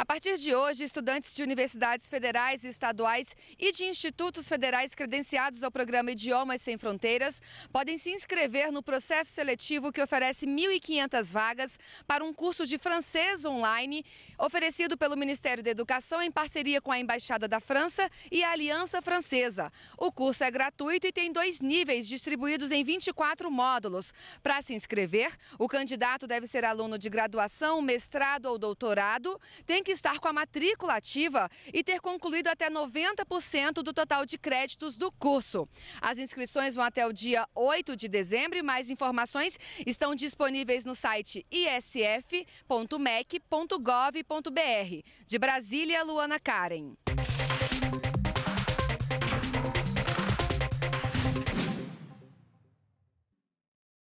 A partir de hoje, estudantes de universidades federais e estaduais e de institutos federais credenciados ao programa Idiomas Sem Fronteiras podem se inscrever no processo seletivo que oferece 1.500 vagas para um curso de francês online oferecido pelo Ministério da Educação em parceria com a Embaixada da França e a Aliança Francesa. O curso é gratuito e tem dois níveis distribuídos em 24 módulos. Para se inscrever, o candidato deve ser aluno de graduação, mestrado ou doutorado, tem que que estar com a matrícula ativa e ter concluído até 90% do total de créditos do curso. As inscrições vão até o dia 8 de dezembro e mais informações estão disponíveis no site isf.mec.gov.br. De Brasília, Luana Karen.